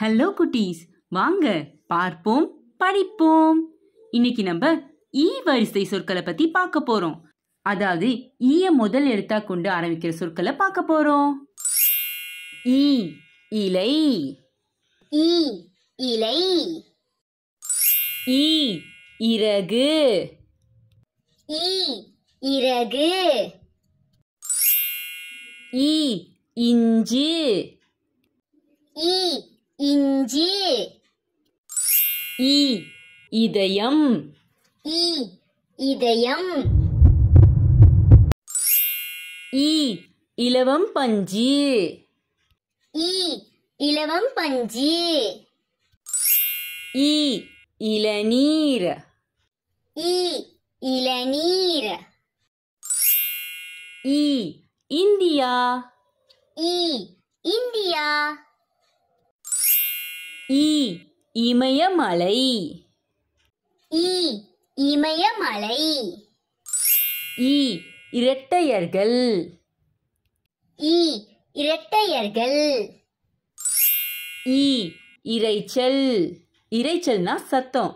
hello குட்டீஸ் வாங்க பார்ப்போம் படிப்போம் இன்னைக்கு நம்ம ஈ வரிசை சொற்களை பத்தி பார்க்க போறோம் அதாவது ஈய முதல் எழுத்தா கொண்டு ஆரம்பிக்கிற சொற்களை பார்க்க போறோம் ஈ இலை ஈ இலை ஈ இறகு ஈ இறகு ஈ இஞ்சு ஈ இஞ்சி இ இதயம் இ இதயம் இ இலவம் பஞ்சி இ இலவம் பஞ்சி இ இளநீர் இ இளநீர் இ இந்தியா இ இந்தியா ஈ இமயமலை ஈ இமயமலை ஈ இரட்டையர்கள் ஈ இரட்டையர்கள் ஈ இறைச்சல் இறைச்சல்னா சத்தம்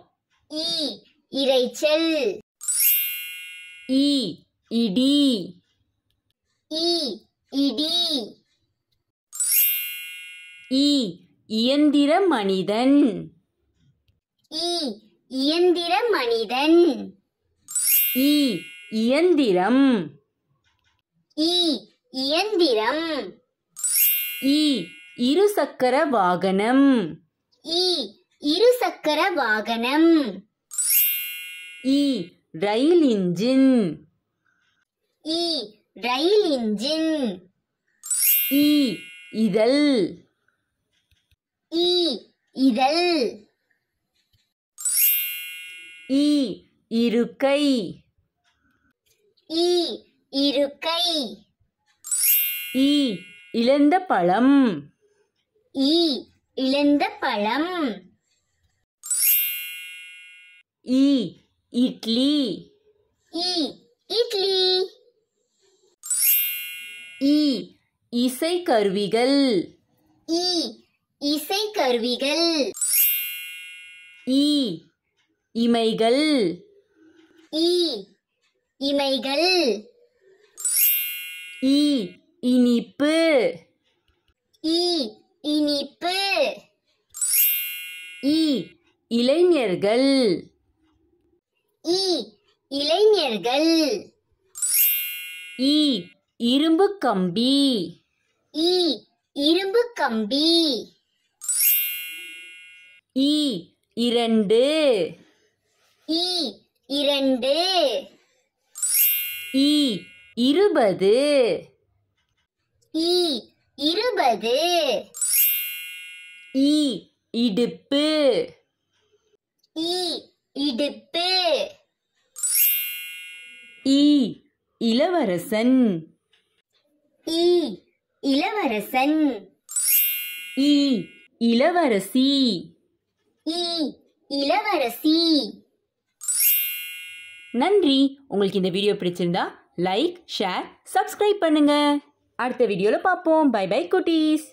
ஈ இறைச்சல் ஈ இடி ஈ இடி ஈ இயந்திர மனிதன் இ இயந்திரம் இ இயந்திரம் இ இருசக்கர வாகனம் இ இருசக்கர வாகனம் இ ரயில் இன்ஜின் இ ரயில் இன்ஜின் இ இதழ் ஈ இதழ் ஈ இருக்கை ஈ இருக்கை ஈ இழந்த பழம் ஈ இழந்த பழம் ஈ இட்லி ஈ இட்லி ஈ இசை கருவிகள் ஈ இசை கருவிகள் ஈ இமைகள் ஈ இமைகள் ஈ இனிப்பு ஈ இனிப்பு ஈ இளைஞர்கள் ஈ இளைஞர்கள் ஈ இரும்பு கம்பி ஈ இரும்பு கம்பி இ இரண்டு இ இரண்டு இ இருபது இ இருபது இ இடுப்பு இ இடுப்பு இ இளவரசன் இ இளவரசன் இ இளவரசி இளவரசி நன்றி உங்களுக்கு இந்த வீடியோ பிடிச்சிருந்தா லைக் ஷேர் சப்ஸ்கிரைப் பண்ணுங்க அடுத்த வீடியோவில் பார்ப்போம் பை பை குட்டீஸ்